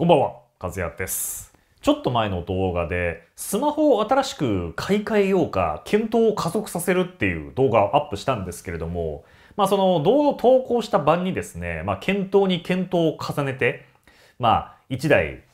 こんばんは、和也です。ちょっと前の動画で、スマホを新しく買い替えようか、検討を加速させるっていう動画をアップしたんですけれども、まあその動画を投稿した晩にですね、まあ検討に検討を重ねて、まあ1台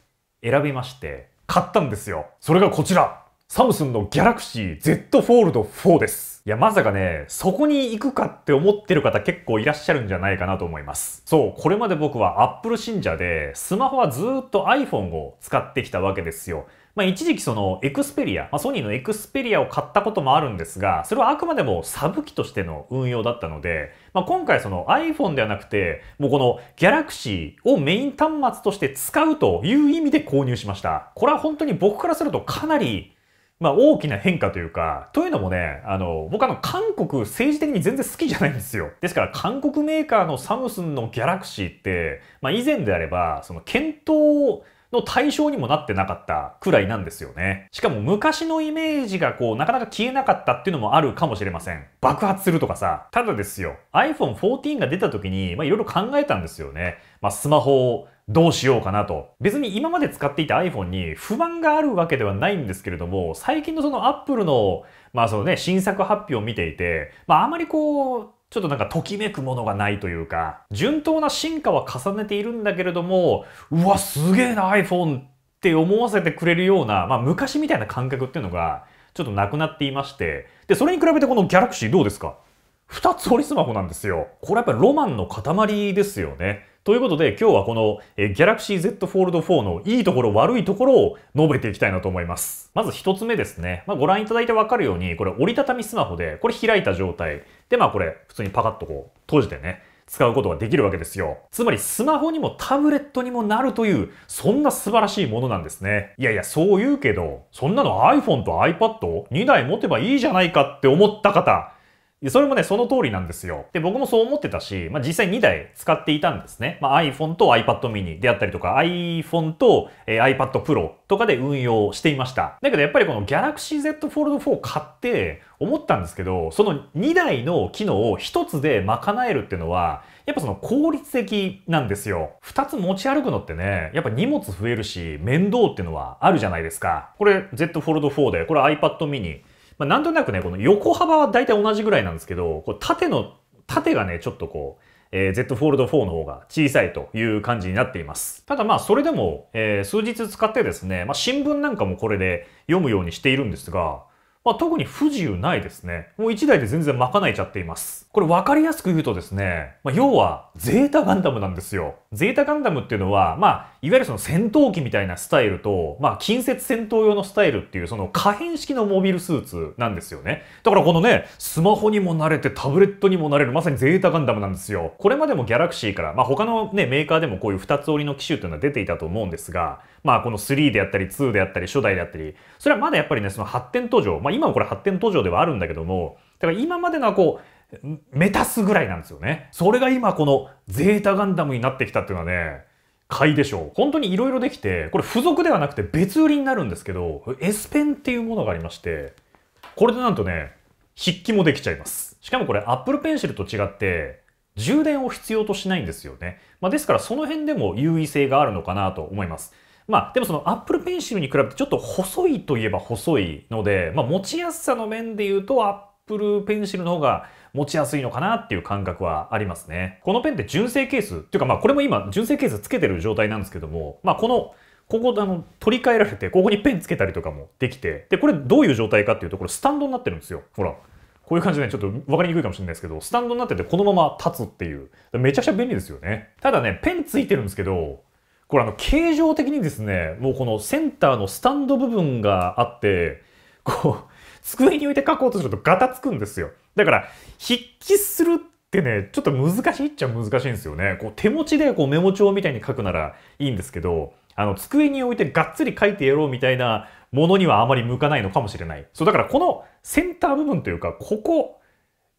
選びまして、買ったんですよ。それがこちらサムスンのギャラクシー Z フォールド4です。いや、まさかね、そこに行くかって思ってる方結構いらっしゃるんじゃないかなと思います。そう、これまで僕は Apple 信者で、スマホはずっと iPhone を使ってきたわけですよ。まあ、一時期そのエクスペリア、まあ、ソニーのエクスペリアを買ったこともあるんですが、それはあくまでもサブ機としての運用だったので、まあ、今回その iPhone ではなくて、もうこの Galaxy をメイン端末として使うという意味で購入しました。これは本当に僕からするとかなりまあ、大きな変化というか、というのもね、あの、僕あの、韓国政治的に全然好きじゃないんですよ。ですから、韓国メーカーのサムスンのギャラクシーって、まあ、以前であれば、その、検討をの対象にもなってなかったくらいなんですよね。しかも昔のイメージがこうなかなか消えなかったっていうのもあるかもしれません。爆発するとかさ。ただですよ、iPhone 14が出た時に、まあいろいろ考えたんですよね。まあスマホをどうしようかなと。別に今まで使っていた iPhone に不満があるわけではないんですけれども、最近のその Apple の、まあそのね、新作発表を見ていて、まああまりこう、ちょっとなんかときめくものがないというか、順当な進化は重ねているんだけれども、うわ、すげえな iPhone って思わせてくれるような、まあ昔みたいな感覚っていうのが、ちょっとなくなっていまして、で、それに比べてこの Galaxy どうですか ?2 つ折りスマホなんですよ。これやっぱりロマンの塊ですよね。ということで今日はこの Galaxy Z Fold 4のいいところ悪いところを述べていきたいなと思います。まず一つ目ですね。まあ、ご覧いただいてわかるようにこれ折りたたみスマホでこれ開いた状態でまあこれ普通にパカッとこう閉じてね使うことができるわけですよ。つまりスマホにもタブレットにもなるという、そんな素晴らしいものなんですね。いやいや、そう言うけど、そんなの iPhone と iPad2 台持てばいいじゃないかって思った方、それもね、その通りなんですよ。で、僕もそう思ってたし、まあ、実際2台使っていたんですね。まあ、iPhone と iPad mini であったりとか、iPhone と、えー、iPad Pro とかで運用していました。だけどやっぱりこの Galaxy Z Fold 4買って思ったんですけど、その2台の機能を1つで賄えるっていうのは、やっぱその効率的なんですよ。2つ持ち歩くのってね、やっぱ荷物増えるし、面倒っていうのはあるじゃないですか。これ Z Fold 4で、これ iPad mini。まあ、なんとなくね、この横幅は大体同じぐらいなんですけど、こう縦の、縦がね、ちょっとこう、えー、Z Fold 4の方が小さいという感じになっています。ただまあそれでも、えー、数日使ってですね、まあ、新聞なんかもこれで読むようにしているんですが、まあ、特に不自由ないですね。もう1台で全然賄いちゃっています。これ分かりやすく言うとですね、まあ、要はゼータガンダムなんですよ。ゼータガンダムっていうのは、まあいわゆるその戦闘機みたいなスタイルと、まあ、近接戦闘用のスタイルっていう、その可変式のモビルスーツなんですよね。だからこのね、スマホにも慣れてタブレットにも慣れる、まさにゼータガンダムなんですよ。これまでもギャラクシーから、まあ、他のね、メーカーでもこういう2つ折りの機種っていうのは出ていたと思うんですが、まあ、この3であったり、2であったり、初代であったり、それはまだやっぱりね、その発展途上、まあ、今もこれ発展途上ではあるんだけども、だから今までのはこう、メタスぐらいなんですよね。それが今このゼータガンダムになってきたっていうのはね、買いでしょう。本当に色々できて、これ付属ではなくて別売りになるんですけど、S ペンっていうものがありまして、これでなんとね、筆記もできちゃいます。しかもこれ Apple Pencil と違って、充電を必要としないんですよね。まあ、ですからその辺でも優位性があるのかなと思います。まあでもその Apple Pencil に比べてちょっと細いといえば細いので、まあ持ちやすさの面で言うと Apple プルペンシルの方が持ちやすいのかなっていう感覚はありますね。このペンって純正ケースっていうかまあこれも今純正ケースつけてる状態なんですけども、まあこのここあの取り替えられて、ここにペンつけたりとかもできて、で、これどういう状態かっていうと、これスタンドになってるんですよ。ほら。こういう感じでちょっと分かりにくいかもしれないですけど、スタンドになっててこのまま立つっていう。めちゃくちゃ便利ですよね。ただね、ペンついてるんですけど、これあの、形状的にですね、もうこのセンターのスタンド部分があって、こう、机に置いて書こうとするとガタつくんですよ。だから、筆記するってね、ちょっと難しいっちゃ難しいんですよね。こう手持ちでこうメモ帳みたいに書くならいいんですけど、あの、机に置いてがっつり書いてやろうみたいなものにはあまり向かないのかもしれない。そう、だからこのセンター部分というか、ここ、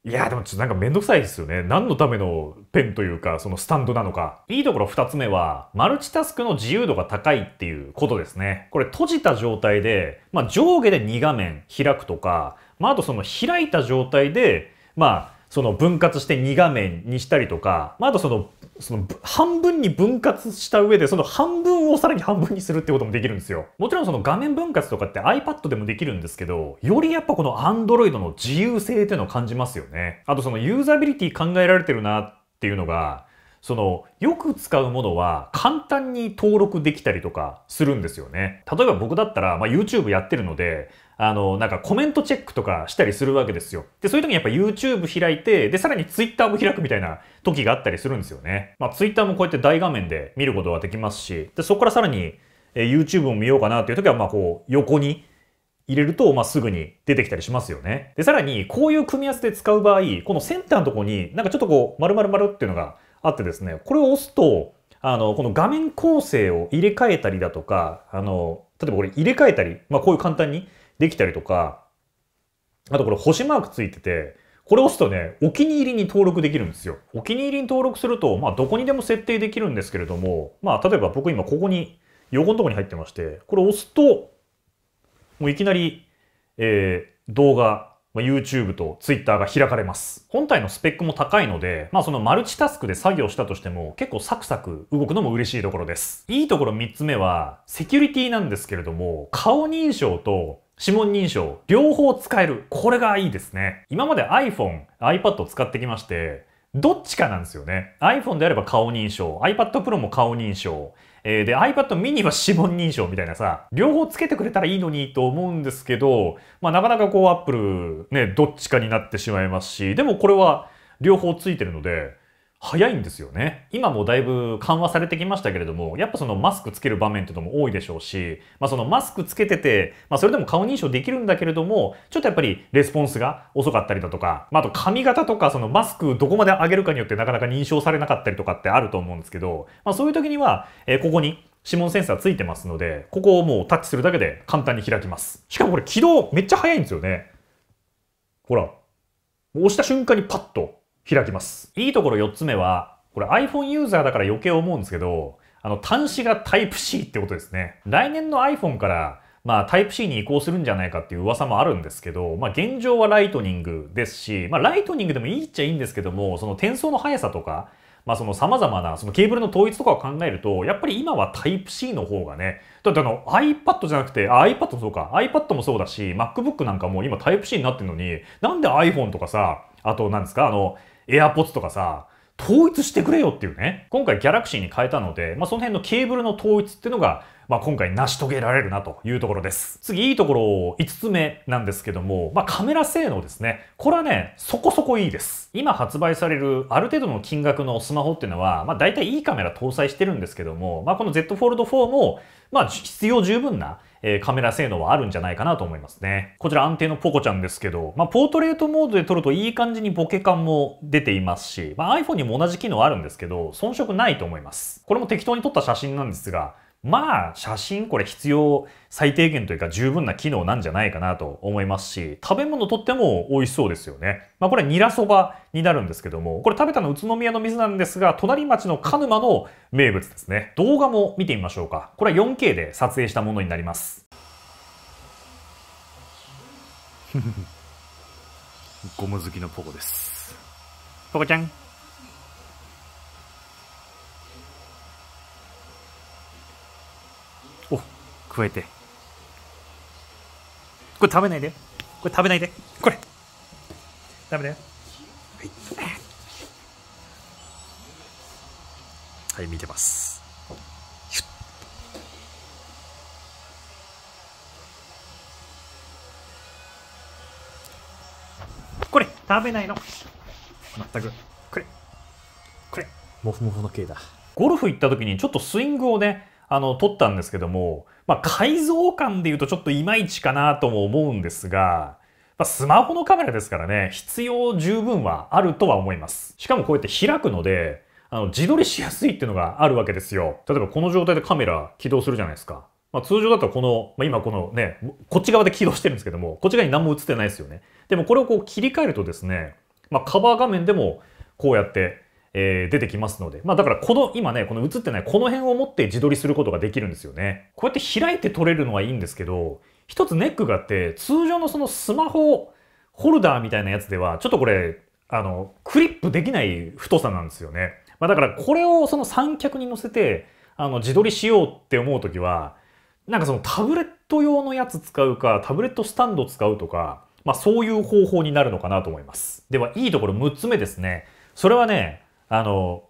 いやでもちょっとなんかめんどくさいですよね。何のためのペンというか、そのスタンドなのか。いいところ2つ目は、マルチタスクの自由度が高いっていうことですね。これ閉じた状態で、まあ、上下で2画面開くとか、まあ、あとその開いた状態で、まあ、その分割して2画面にしたりとか、まあ、あとそのその半分に分割した上でその半分をさらに半分にするってこともできるんですよ。もちろんその画面分割とかって iPad でもできるんですけど、よりやっぱこの Android の自由性っていうのを感じますよね。あとそのユーザビリティ考えられてるなっていうのが、その、よく使うものは簡単に登録できたりとかするんですよね。例えば僕だったら、まあ、YouTube やってるので、あの、なんかコメントチェックとかしたりするわけですよ。で、そういう時にやっぱ YouTube 開いて、で、さらに Twitter も開くみたいな時があったりするんですよね。まあ、Twitter もこうやって大画面で見ることができますし、で、そこからさらに、え YouTube も見ようかなっていう時は、まあ、こう、横に入れると、まあ、すぐに出てきたりしますよね。で、さらに、こういう組み合わせで使う場合、このセンターのとこになんかちょっとこう、丸々丸っていうのがあってですね、これを押すと、あの、この画面構成を入れ替えたりだとか、あの、例えばこれ入れ替えたり、まあこういう簡単にできたりとか、あとこれ星マークついてて、これ押すとね、お気に入りに登録できるんですよ。お気に入りに登録すると、まあどこにでも設定できるんですけれども、まあ例えば僕今ここに、横のとこに入ってまして、これ押すと、もういきなり、えー、動画ま YouTube と Twitter が開かれます。本体のスペックも高いので、まあそのマルチタスクで作業したとしても結構サクサク動くのも嬉しいところです。いいところ3つ目は、セキュリティなんですけれども、顔認証と指紋認証、両方使える。これがいいですね。今まで iPhone、iPad を使ってきまして、どっちかなんですよね。iPhone であれば顔認証、iPad Pro も顔認証、えー、で、iPad mini は指紋認証みたいなさ、両方つけてくれたらいいのにと思うんですけど、まあなかなかこう Apple ね、どっちかになってしまいますし、でもこれは両方ついてるので、早いんですよね。今もだいぶ緩和されてきましたけれども、やっぱそのマスクつける場面っていうのも多いでしょうし、まあそのマスクつけてて、まあそれでも顔認証できるんだけれども、ちょっとやっぱりレスポンスが遅かったりだとか、まああと髪型とかそのマスクどこまで上げるかによってなかなか認証されなかったりとかってあると思うんですけど、まあそういう時には、えー、ここに指紋センサーついてますので、ここをもうタッチするだけで簡単に開きます。しかもこれ起動めっちゃ早いんですよね。ほら、押した瞬間にパッと開きます。いいところ4つ目は、これ iPhone ユーザーだから余計思うんですけど、あの端子が Type-C ってことですね。来年の iPhone からまあ、y p e C に移行するんじゃないかっていう噂もあるんですけど、まあ、現状はライトニングですし、まあ、ライトニングでもいいっちゃいいんですけども、その転送の速さとか、まあ、その様々な、そのケーブルの統一とかを考えると、やっぱり今はタイプ C の方がね、だってあの iPad じゃなくて、iPad もそうか、iPad もそうだし、MacBook なんかも今タイプ C になってるのに、なんで iPhone とかさ、あと、なんですか、あの、AirPods とかさ、統一してくれよっていうね。今回ギャラクシーに変えたので、まあ、その辺のケーブルの統一っていうのがまあ、今回成し遂げられるなというところです。次、いいところ5つ目なんですけども、まあ、カメラ性能ですね。これはね、そこそこいいです。今発売されるある程度の金額のスマホっていうのは、まあ、大体いいカメラ搭載してるんですけども、まあ、この Z Fold 4も、まあ、必要十分なえカメラ性能はあるんじゃないかなと思いますね。こちら安定のポコちゃんですけど、まあ、ポートレートモードで撮るといい感じにボケ感も出ていますし、まあ、iPhone にも同じ機能あるんですけど、遜色ないと思います。これも適当に撮った写真なんですが、まあ、写真これ必要最低限というか十分な機能なんじゃないかなと思いますし、食べ物とっても美味しそうですよね。まあこれニラそばになるんですけども、これ食べたの宇都宮の水なんですが、隣町の鹿沼の名物ですね。動画も見てみましょうか。これは 4K で撮影したものになります。ゴム好きのポコです。ポコちゃん。加えてこれ食べないでこれ食べないでこれダメだよはい、見てますこれ食べないのまったくこれこれモフモフの系だゴルフ行った時にちょっとスイングをねあの、撮ったんですけども、まあ、改造感で言うとちょっといまいちかなとも思うんですが、まあ、スマホのカメラですからね、必要十分はあるとは思います。しかもこうやって開くので、あの、自撮りしやすいっていうのがあるわけですよ。例えばこの状態でカメラ起動するじゃないですか。まあ、通常だとこの、まあ、今このね、こっち側で起動してるんですけども、こっち側に何も映ってないですよね。でもこれをこう切り替えるとですね、まあ、カバー画面でもこうやってえー、出てきますので、まあだからこの、今ね、この映ってないこの辺を持って自撮りすることができるんですよね。こうやって開いて撮れるのはいいんですけど、一つネックがあって、通常のそのスマホホルダーみたいなやつでは、ちょっとこれ、あの、クリップできない太さなんですよね。まあだからこれをその三脚に乗せて、あの、自撮りしようって思うときは、なんかそのタブレット用のやつ使うか、タブレットスタンド使うとか、まあそういう方法になるのかなと思います。では、いいところ6つ目ですね。それはね、あの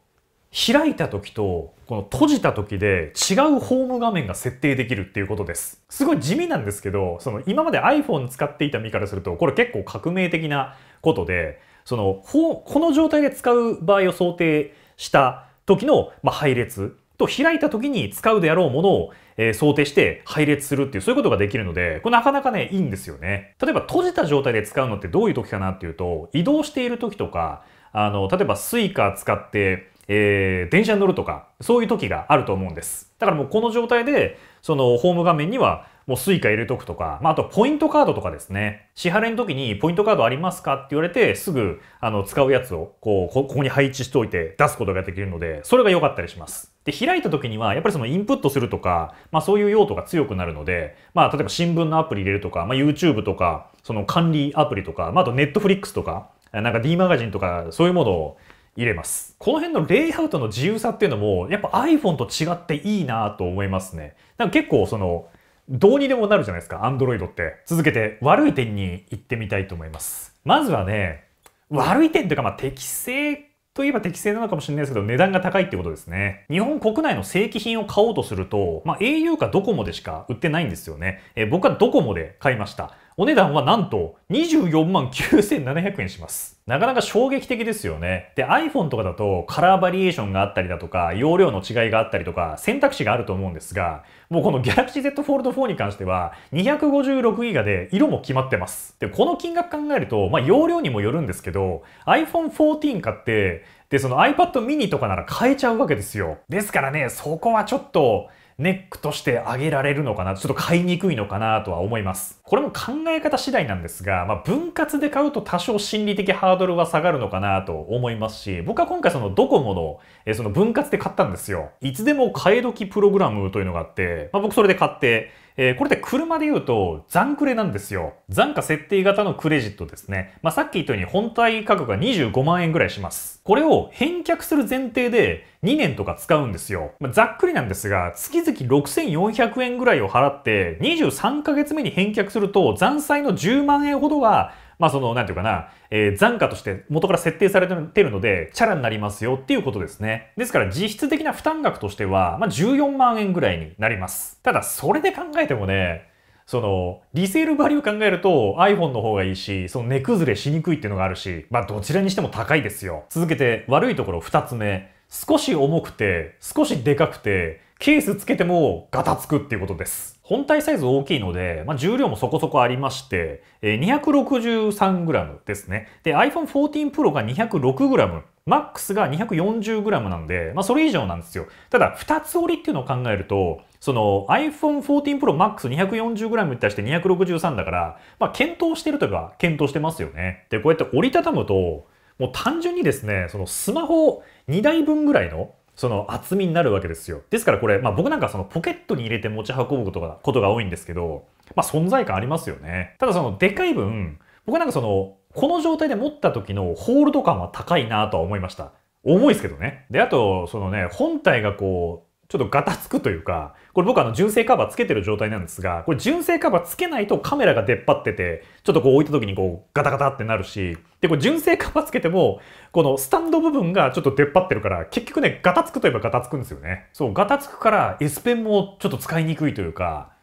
開いた時とこの閉じた時で違うホーム画面が設定できるっていうことです。すごい地味なんですけど、その今まで iPhone 使っていた身からすると、これ結構革命的なことで、その、この状態で使う場合を想定した時の、まあ、配列と開いた時に使うであろうものを、え想定して配列するっていう、そういうことができるので、これなかなかね、いいんですよね。例えば閉じた状態で使うのってどういう時かなっていうと、移動している時とか、あの、例えば suica 使って、えー、電車に乗るとか、そういう時があると思うんです。だからもうこの状態で、そのホーム画面にはもう suica 入れとくとか、まあ、あとポイントカードとかですね。支払いの時にポイントカードありますかって言われて、すぐ、あの、使うやつを、こう、ここに配置しておいて出すことができるので、それが良かったりします。で、開いた時には、やっぱりそのインプットするとか、まあそういう用途が強くなるので、まあ例えば新聞のアプリ入れるとか、まあ YouTube とか、その管理アプリとか、まああと Netflix とか、なんか D マガジンとか、そういうものを入れます。この辺のレイアウトの自由さっていうのも、やっぱ iPhone と違っていいなと思いますね。なんか結構その、どうにでもなるじゃないですか、アンドロイドって。続けて悪い点に行ってみたいと思います。まずはね、悪い点というか、まあ、適正といえば適正なのかもしれないですけど、値段が高いってことですね。日本国内の正規品を買おうとすると、まあ、au かドコモでしか売ってないんですよね。え僕はドコモで買いました。お値段はなんと24万9700円します。なかなか衝撃的ですよね。で、iPhone とかだとカラーバリエーションがあったりだとか、容量の違いがあったりとか、選択肢があると思うんですが、もうこの Galaxy Z Fold 4に関しては 256GB で色も決まってます。で、この金額考えると、まあ容量にもよるんですけど、iPhone 14買って、で、その iPad mini とかなら買えちゃうわけですよ。ですからね、そこはちょっと、ネックとして挙げられるのかな、ちょっと買いにくいのかなとは思います。これも考え方次第なんですが、まあ、分割で買うと多少心理的ハードルは下がるのかなと思いますし、僕は今回そのドコモの、えその分割で買ったんですよ。いつでも買え時プログラムというのがあって、まあ、僕それで買って、えー、これって車で言うと残クレなんですよ。残価設定型のクレジットですね。まあ、さっき言ったように本体価格が25万円ぐらいします。これを返却する前提で2年とか使うんですよ。まあ、ざっくりなんですが、月々6400円ぐらいを払って23ヶ月目に返却すると残債の10万円ほどはまあその、なんていうかな、えー、残価として元から設定されてるので、チャラになりますよっていうことですね。ですから実質的な負担額としては、まあ14万円ぐらいになります。ただ、それで考えてもね、その、リセールバリュー考えると iPhone の方がいいし、その値崩れしにくいっていうのがあるし、まあどちらにしても高いですよ。続けて悪いところ2つ目。少し重くて、少しでかくて、ケースつけてもガタつくっていうことです。本体サイズ大きいので、まあ、重量もそこそこありまして、263g ですね。で、iPhone 14 Pro が 206g。マックスが 240g なんで、まあ、それ以上なんですよ。ただ、2つ折りっていうのを考えると、その iPhone 14 Pro Max 240g に対して263だから、まあ、検討してるといえば検討してますよね。で、こうやって折りたたむと、もう単純にですね、そのスマホ2台分ぐらいのその厚みになるわけですよ。ですからこれ、まあ、僕なんかそのポケットに入れて持ち運ぶことがことが多いんですけど、まあ、存在感ありますよね。ただそのでかい分、僕なんかその、この状態で持った時のホールド感は高いなとは思いました。重いですけどね。で、あと、そのね、本体がこう、ちょっとガタつくというか、これ僕あの純正カバーつけてる状態なんですが、これ純正カバーつけないとカメラが出っ張ってて、ちょっとこう置いた時にこうガタガタってなるし、で、これ純正カバーつけても、このスタンド部分がちょっと出っ張ってるから、結局ね、ガタつくといえばガタつくんですよね。そう、ガタつくから S ペンもちょっと使いにくいというか、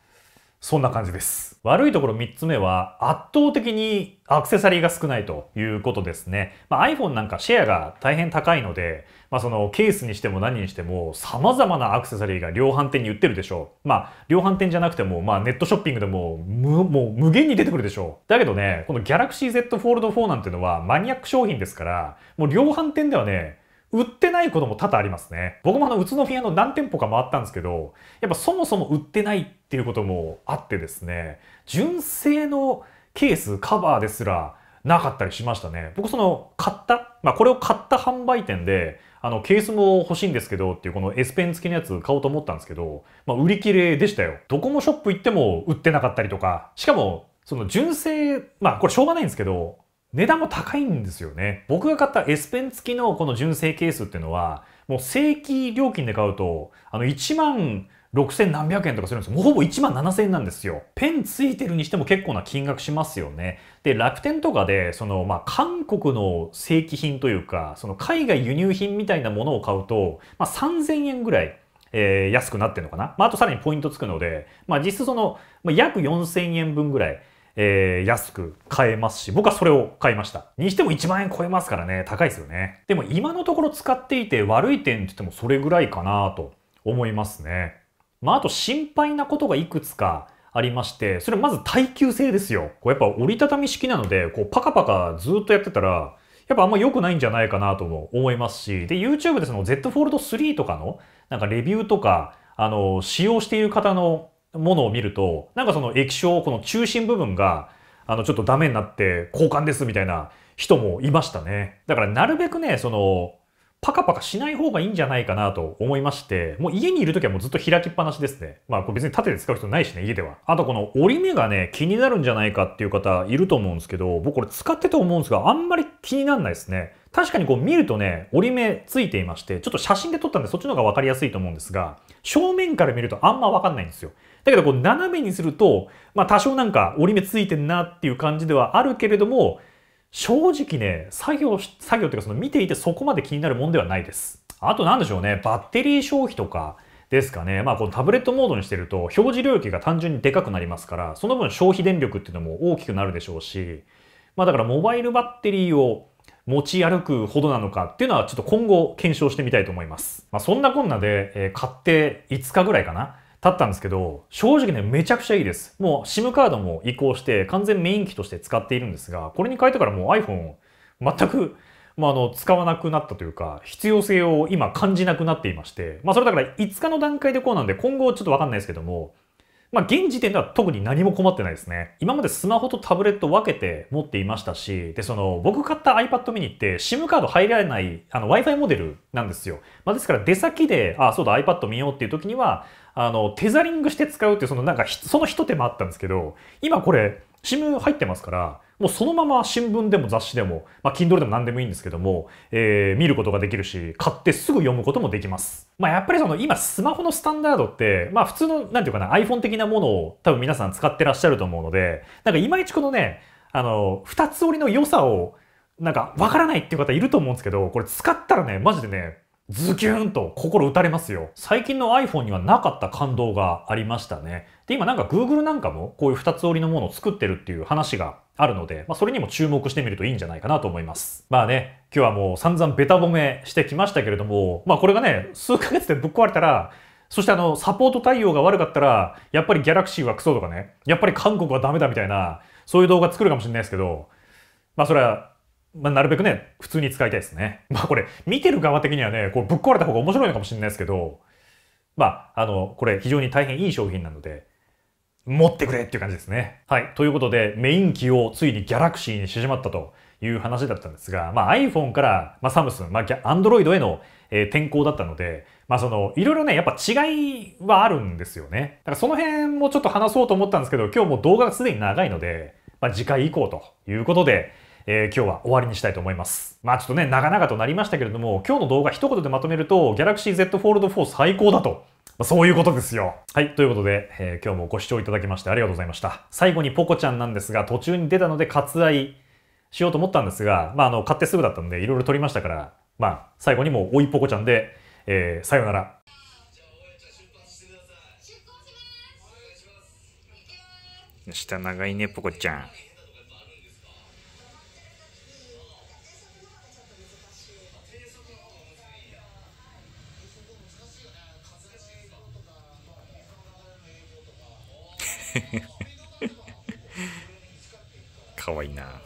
そんな感じです。悪いところ3つ目は、圧倒的にアクセサリーが少ないということですね。まあ、iPhone なんかシェアが大変高いので、まあ、そのケースにしても何にしても様々なアクセサリーが量販店に売ってるでしょう。まあ、量販店じゃなくても、まあ、ネットショッピングでも無、もう無限に出てくるでしょう。だけどね、この Galaxy Z Fold 4なんてのはマニアック商品ですから、もう量販店ではね、売ってないことも多々ありますね。僕もあの、宇都宮の何店舗か回ったんですけど、やっぱそもそも売ってないていうこともあってですね純正のケースカバーですらなかったりしましたね僕その買った、まあ、これを買った販売店であのケースも欲しいんですけどっていうこの S ペン付きのやつ買おうと思ったんですけど、まあ、売り切れでしたよドコモショップ行っても売ってなかったりとかしかもその純正まあこれしょうがないんですけど値段も高いんですよね僕が買った S ペン付きのこの純正ケースっていうのはもう正規料金で買うとあの1万6000何百円とかするんですよ。もうほぼ1万7000円なんですよ。ペンついてるにしても結構な金額しますよね。で、楽天とかで、その、まあ、韓国の正規品というか、その海外輸入品みたいなものを買うと、まあ、3000円ぐらいえー、安くなってるのかな。まあ、あとさらにポイントつくので、まあ、実質その、まあ、約4000円分ぐらい、えー、安く買えますし、僕はそれを買いました。にしても1万円超えますからね、高いですよね。でも今のところ使っていて悪い点って言ってもそれぐらいかなと思いますね。まあ、あと心配なことがいくつかありまして、それまず耐久性ですよ。こうやっぱ折りたたみ式なので、こうパカパカずっとやってたら、やっぱあんま良くないんじゃないかなとも思いますし、で、YouTube でその Z フォ l ル3とかの、なんかレビューとか、あの、使用している方のものを見ると、なんかその液晶、この中心部分が、あの、ちょっとダメになって交換ですみたいな人もいましたね。だからなるべくね、その、パカパカしない方がいいんじゃないかなと思いまして、もう家にいる時はもうずっと開きっぱなしですね。まあこれ別に縦で使う人ないしね、家では。あとこの折り目がね、気になるんじゃないかっていう方いると思うんですけど、僕これ使ってて思うんですが、あんまり気になんないですね。確かにこう見るとね、折り目ついていまして、ちょっと写真で撮ったんでそっちの方が分かりやすいと思うんですが、正面から見るとあんまわかんないんですよ。だけどこう斜めにすると、まあ多少なんか折り目ついてんなっていう感じではあるけれども、正直ね、作業、作業っていうかその見ていてそこまで気になるもんではないです。あと何でしょうね、バッテリー消費とかですかね。まあこのタブレットモードにしてると表示領域が単純にでかくなりますから、その分消費電力っていうのも大きくなるでしょうし、まあだからモバイルバッテリーを持ち歩くほどなのかっていうのはちょっと今後検証してみたいと思います。まあそんなこんなで、え買って5日ぐらいかな。経ったんですけど、正直ね、めちゃくちゃいいです。もう SIM カードも移行して完全メイン機として使っているんですが、これに変えてからもう iPhone 全く、まあ、あの、使わなくなったというか、必要性を今感じなくなっていまして、まあ、それだから5日の段階でこうなんで、今後ちょっとわかんないですけども、まあ、現時点では特に何も困ってないですね。今までスマホとタブレット分けて持っていましたし、で、その、僕買った iPad mini って SIM カード入られない、あの、Wi-Fi モデルなんですよ。まあ、ですから出先で、あ、そうだ、iPad 見ようっていう時には、あの、テザリングして使うっていう、そのなんか、その一手間あったんですけど、今これ、SIM 入ってますから、もうそのまま新聞でも雑誌でも、まあ、Kindle でも何でもいいんですけども、えー、見ることができるし、買ってすぐ読むこともできます。まあ、やっぱりその今スマホのスタンダードって、まあ普通の、なんていうかな、iPhone 的なものを多分皆さん使ってらっしゃると思うので、なんかいまいちこのね、あの、二つ折りの良さを、なんかわからないっていう方いると思うんですけど、これ使ったらね、マジでね、ズキュンと心打たれますよ。最近の iPhone にはなかった感動がありましたね。で、今なんか Google なんかもこういう2つ折りのものを作ってるっていう話があるので、まあ、それにも注目してみるといいんじゃないかなと思います。まあね、今日はもう散々ベタ褒めしてきましたけれども、まあこれがね、数ヶ月でぶっ壊れたら、そしてあの、サポート対応が悪かったら、やっぱりギャラクシーはクソとかね、やっぱり韓国はダメだみたいな、そういう動画作るかもしれないですけど、まあそれはまあ、なるべくね、普通に使いたいですね。まあこれ、見てる側的にはね、こうぶっ壊れた方が面白いのかもしれないですけど、まあ、あの、これ非常に大変いい商品なので、持ってくれっていう感じですね。はい。ということで、メイン機をついにギャラクシーにしてしまったという話だったんですが、まあ iPhone から、まあ、Samsung、まあ Android への、えー、転向だったので、まあその、いろいろね、やっぱ違いはあるんですよね。だからその辺もちょっと話そうと思ったんですけど、今日も動画がすでに長いので、まあ次回以降ということで、えー、今日は終わりにしたいと思います。まあちょっとね、長々となりましたけれども、今日の動画一言でまとめると、Galaxy Z Fold 4最高だと。まあ、そういうことですよ。はい。ということで、えー、今日もご視聴いただきましてありがとうございました。最後にポコちゃんなんですが、途中に出たので割愛しようと思ったんですが、まあ、あの、買ってすぐだったので、いろいろ撮りましたから、まあ、最後にもう、おいポコちゃんで、えー、さようなら。下長いね、ポコちゃん。かわいいな。